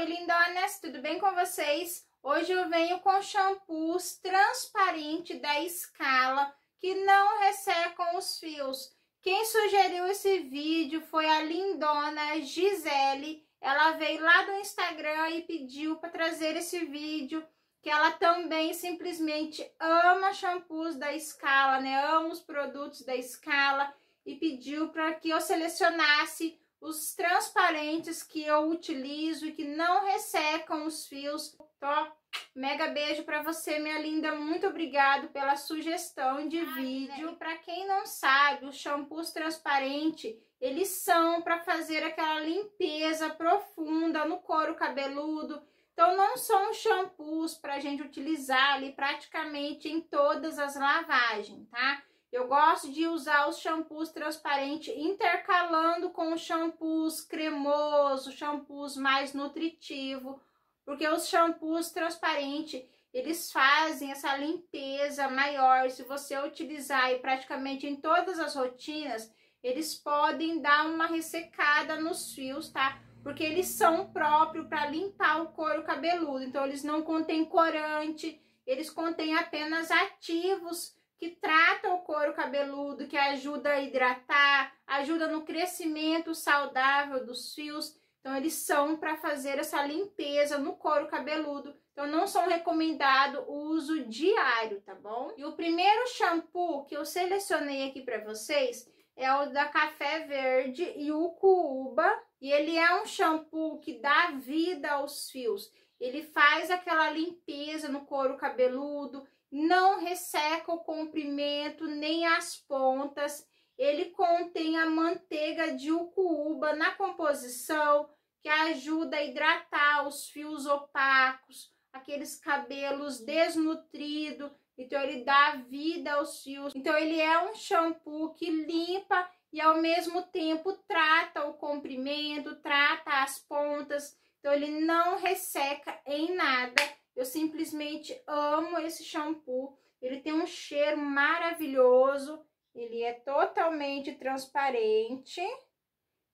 oi lindonas, tudo bem com vocês? Hoje eu venho com shampoos transparente da escala que não ressecam os fios. Quem sugeriu esse vídeo foi a lindona Gisele, ela veio lá do Instagram e pediu para trazer esse vídeo, que ela também simplesmente ama shampoos da escala, né? Ama os produtos da escala e pediu para que eu selecionasse os transparentes que eu utilizo e que não ressecam os fios. Tó, mega beijo para você, minha linda. Muito obrigado pela sugestão de Ai, né? vídeo. Né? Para quem não sabe, os shampoos transparentes, eles são para fazer aquela limpeza profunda no couro cabeludo. Então, não são shampoos para a gente utilizar ali praticamente em todas as lavagens, tá? Eu gosto de usar os shampoos transparentes intercalando com os shampoos cremosos, shampoos mais nutritivos, porque os shampoos transparentes, eles fazem essa limpeza maior. Se você utilizar e praticamente em todas as rotinas, eles podem dar uma ressecada nos fios, tá? Porque eles são próprios para limpar o couro cabeludo. Então, eles não contêm corante, eles contêm apenas ativos que trata o couro cabeludo, que ajuda a hidratar, ajuda no crescimento saudável dos fios. Então, eles são para fazer essa limpeza no couro cabeludo. Então, não são recomendado o uso diário, tá bom? E o primeiro shampoo que eu selecionei aqui para vocês é o da Café Verde e o Cuba. E ele é um shampoo que dá vida aos fios. Ele faz aquela limpeza no couro cabeludo, não resseca o comprimento nem as pontas. Ele contém a manteiga de ucuuba na composição, que ajuda a hidratar os fios opacos, aqueles cabelos desnutridos. Então, ele dá vida aos fios. Então, ele é um shampoo que limpa e, ao mesmo tempo, trata o comprimento, trata as pontas. Então, ele não resseca em nada eu simplesmente amo esse shampoo. Ele tem um cheiro maravilhoso. Ele é totalmente transparente.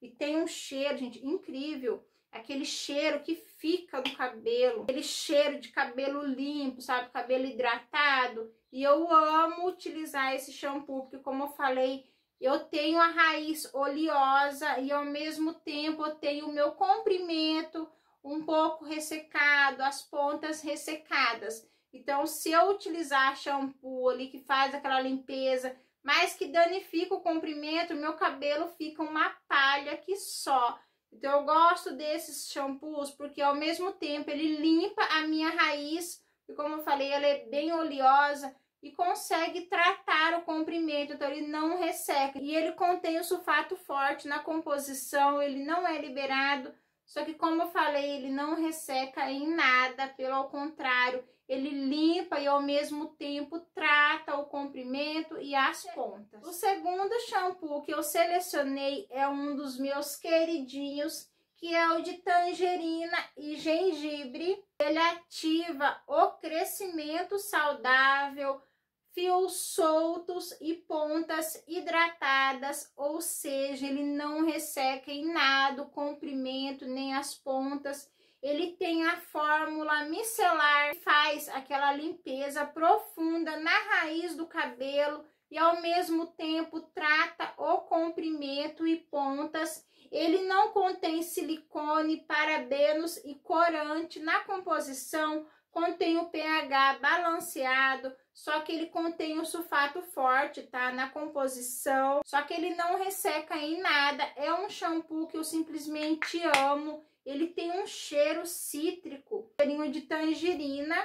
E tem um cheiro, gente, incrível. Aquele cheiro que fica do cabelo. Aquele cheiro de cabelo limpo, sabe? Cabelo hidratado. E eu amo utilizar esse shampoo, porque como eu falei, eu tenho a raiz oleosa e ao mesmo tempo eu tenho o meu comprimento, um pouco ressecado, as pontas ressecadas. Então, se eu utilizar shampoo ali que faz aquela limpeza, mas que danifica o comprimento, meu cabelo fica uma palha que só. Então, eu gosto desses shampoos porque ao mesmo tempo ele limpa a minha raiz, e como eu falei, ela é bem oleosa e consegue tratar o comprimento, então ele não resseca. E ele contém o sulfato forte na composição, ele não é liberado só que, como eu falei, ele não resseca em nada, pelo contrário, ele limpa e ao mesmo tempo trata o comprimento e as é, pontas. O segundo shampoo que eu selecionei é um dos meus queridinhos, que é o de tangerina e gengibre. Ele ativa o crescimento saudável, fios soltos e pontas hidratadas, ou seja, ele não resseca em nada o comprimento nem as pontas. Ele tem a fórmula micelar, faz aquela limpeza profunda na raiz do cabelo e ao mesmo tempo trata o comprimento e pontas. Ele não contém silicone, parabenos e corante na composição, contém o pH balanceado, só que ele contém um sulfato forte, tá? Na composição, só que ele não resseca em nada, é um shampoo que eu simplesmente amo, ele tem um cheiro cítrico, cheirinho de tangerina,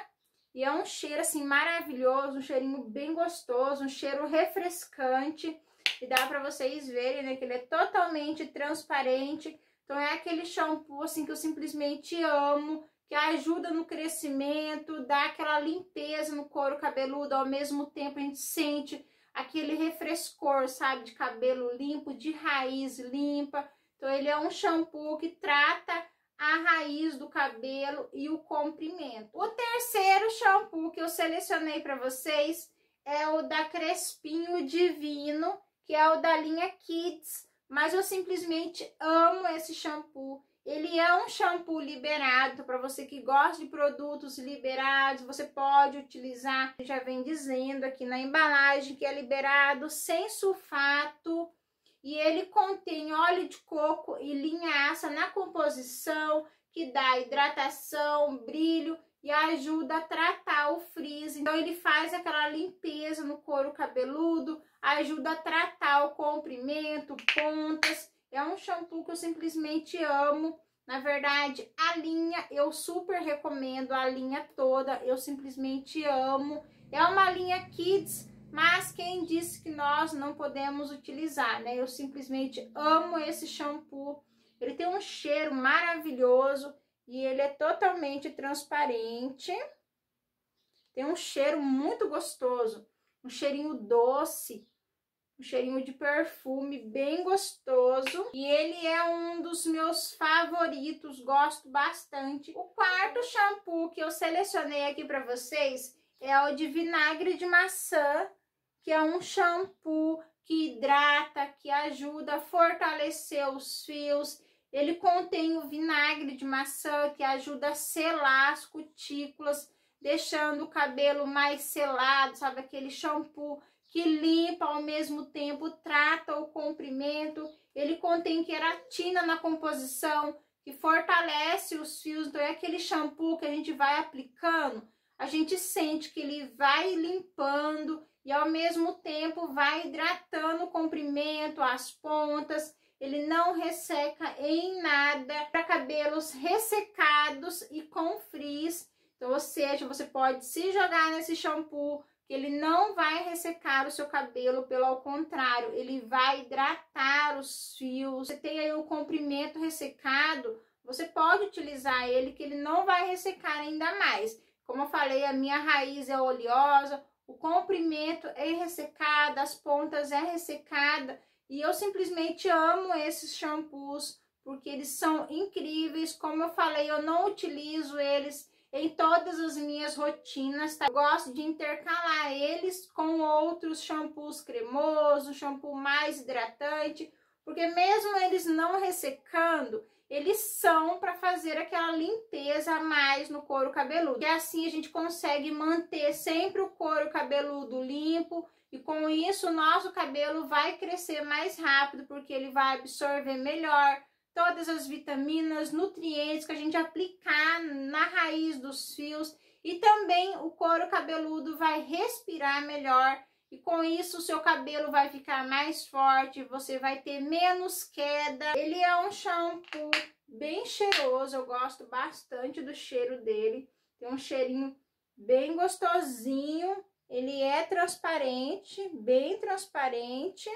e é um cheiro, assim, maravilhoso, um cheirinho bem gostoso, um cheiro refrescante, e dá pra vocês verem, né, que ele é totalmente transparente, então é aquele shampoo, assim, que eu simplesmente amo, que ajuda no crescimento, dá aquela limpeza no couro cabeludo, ao mesmo tempo a gente sente aquele refrescor, sabe, de cabelo limpo, de raiz limpa. Então ele é um shampoo que trata a raiz do cabelo e o comprimento. O terceiro shampoo que eu selecionei para vocês é o da Crespinho Divino, que é o da linha Kids, mas eu simplesmente amo esse shampoo. Ele é um shampoo liberado, então para você que gosta de produtos liberados, você pode utilizar. Já vem dizendo aqui na embalagem que é liberado sem sulfato e ele contém óleo de coco e linhaça na composição que dá hidratação, brilho e ajuda a tratar o frizz. Então ele faz aquela limpeza no couro cabeludo, ajuda a tratar o comprimento, pontas é um shampoo que eu simplesmente amo. Na verdade, a linha, eu super recomendo a linha toda, eu simplesmente amo. É uma linha Kids, mas quem disse que nós não podemos utilizar, né? Eu simplesmente amo esse shampoo. Ele tem um cheiro maravilhoso e ele é totalmente transparente. Tem um cheiro muito gostoso, um cheirinho doce um cheirinho de perfume bem gostoso. E ele é um dos meus favoritos, gosto bastante. O quarto shampoo que eu selecionei aqui para vocês é o de vinagre de maçã, que é um shampoo que hidrata, que ajuda a fortalecer os fios. Ele contém o vinagre de maçã, que ajuda a selar as cutículas, deixando o cabelo mais selado, sabe? Aquele shampoo que limpa ao mesmo tempo, trata o comprimento, ele contém queratina na composição, que fortalece os fios, então é aquele shampoo que a gente vai aplicando, a gente sente que ele vai limpando e ao mesmo tempo vai hidratando o comprimento, as pontas, ele não resseca em nada, para cabelos ressecados e com frizz, então, ou seja, você pode se jogar nesse shampoo, que ele não vai ressecar o seu cabelo, pelo ao contrário, ele vai hidratar os fios. Você tem aí o comprimento ressecado, você pode utilizar ele que ele não vai ressecar ainda mais. Como eu falei, a minha raiz é oleosa, o comprimento é ressecado, as pontas é ressecada e eu simplesmente amo esses shampoos porque eles são incríveis. Como eu falei, eu não utilizo eles em todas as minhas rotinas, tá? Eu gosto de intercalar eles com outros shampoos cremosos, shampoo mais hidratante, porque mesmo eles não ressecando, eles são para fazer aquela limpeza a mais no couro cabeludo. E assim a gente consegue manter sempre o couro cabeludo limpo e com isso o nosso cabelo vai crescer mais rápido porque ele vai absorver melhor, todas as vitaminas, nutrientes que a gente aplicar na raiz dos fios e também o couro cabeludo vai respirar melhor e com isso o seu cabelo vai ficar mais forte, você vai ter menos queda. Ele é um shampoo bem cheiroso, eu gosto bastante do cheiro dele. Tem um cheirinho bem gostosinho, ele é transparente, bem transparente.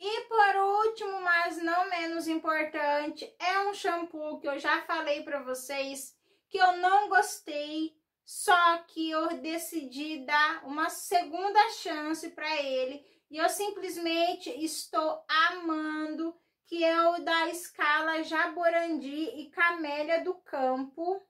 E por último, mas não menos importante, é um shampoo que eu já falei para vocês que eu não gostei, só que eu decidi dar uma segunda chance para ele e eu simplesmente estou amando que é o da escala Jaborandi e Camélia do Campo.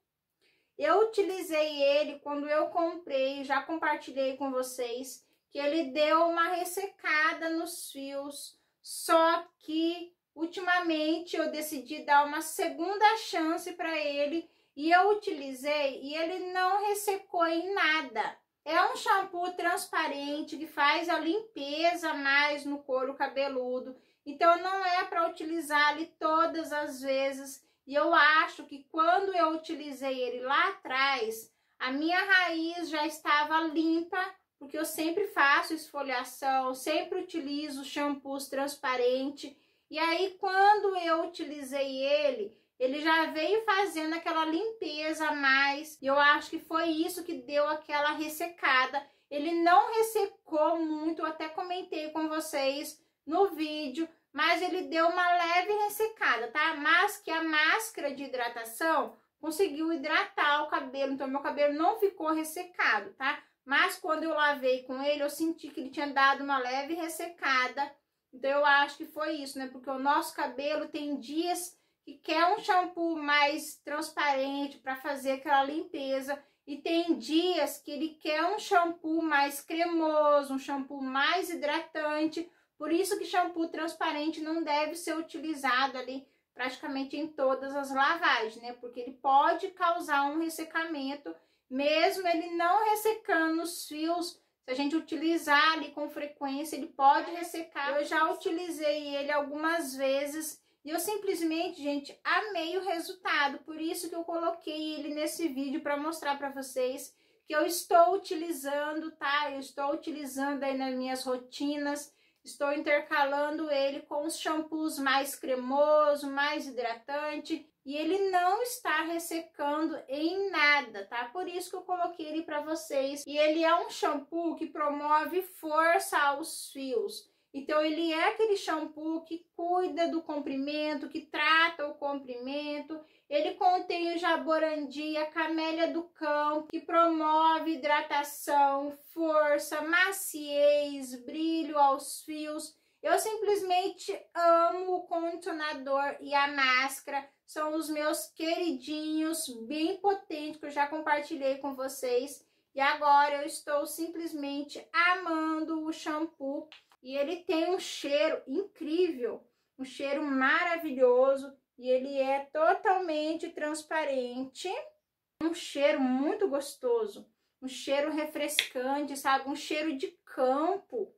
Eu utilizei ele quando eu comprei, já compartilhei com vocês, que ele deu uma ressecada nos fios, só que ultimamente eu decidi dar uma segunda chance para ele e eu utilizei e ele não ressecou em nada. É um shampoo transparente que faz a limpeza mais no couro cabeludo. Então não é para utilizar ele todas as vezes. E eu acho que quando eu utilizei ele lá atrás, a minha raiz já estava limpa porque eu sempre faço esfoliação, sempre utilizo shampoos transparente. E aí, quando eu utilizei ele, ele já veio fazendo aquela limpeza a mais. E eu acho que foi isso que deu aquela ressecada. Ele não ressecou muito, eu até comentei com vocês no vídeo, mas ele deu uma leve ressecada, tá? Mas que a máscara de hidratação conseguiu hidratar o cabelo, então meu cabelo não ficou ressecado, tá? Mas quando eu lavei com ele, eu senti que ele tinha dado uma leve ressecada. Então eu acho que foi isso, né? Porque o nosso cabelo tem dias que quer um shampoo mais transparente para fazer aquela limpeza e tem dias que ele quer um shampoo mais cremoso, um shampoo mais hidratante. Por isso que shampoo transparente não deve ser utilizado ali praticamente em todas as lavagens, né? Porque ele pode causar um ressecamento mesmo ele não ressecando os fios, se a gente utilizar ali com frequência, ele pode é, ressecar. Eu já utilizei ele algumas vezes e eu simplesmente, gente, amei o resultado. Por isso que eu coloquei ele nesse vídeo para mostrar para vocês que eu estou utilizando, tá? Eu estou utilizando aí nas minhas rotinas. Estou intercalando ele com os shampoos mais cremoso, mais hidratante. E ele não está ressecando em nada, tá? Por isso que eu coloquei ele para vocês. E ele é um shampoo que promove força aos fios. Então, ele é aquele shampoo que cuida do comprimento, que trata o comprimento. Ele contém o jaborandi, a camélia do campo, que promove hidratação, força, maciez, brilho aos fios. Eu simplesmente amo o condicionador e a máscara são os meus queridinhos, bem potentes, que eu já compartilhei com vocês. E agora eu estou simplesmente amando o shampoo. E ele tem um cheiro incrível, um cheiro maravilhoso. E ele é totalmente transparente. Um cheiro muito gostoso, um cheiro refrescante, sabe? Um cheiro de campo,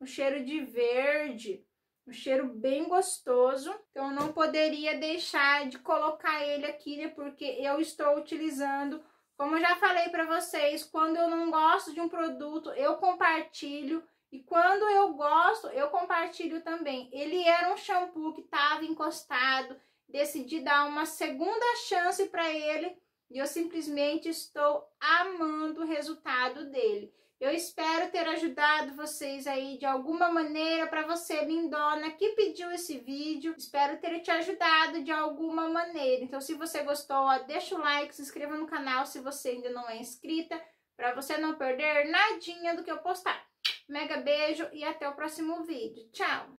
um cheiro de verde um cheiro bem gostoso. Então, eu não poderia deixar de colocar ele aqui, né? Porque eu estou utilizando. Como eu já falei para vocês, quando eu não gosto de um produto, eu compartilho. E quando eu gosto, eu compartilho também. Ele era um shampoo que estava encostado. Decidi dar uma segunda chance para ele. E eu simplesmente estou amando o resultado dele. Eu espero ter ajudado vocês aí de alguma maneira para você, lindona, que pediu esse vídeo. Espero ter te ajudado de alguma maneira. Então, se você gostou, ó, deixa o like, se inscreva no canal se você ainda não é inscrita, para você não perder nadinha do que eu postar. Mega beijo e até o próximo vídeo. Tchau!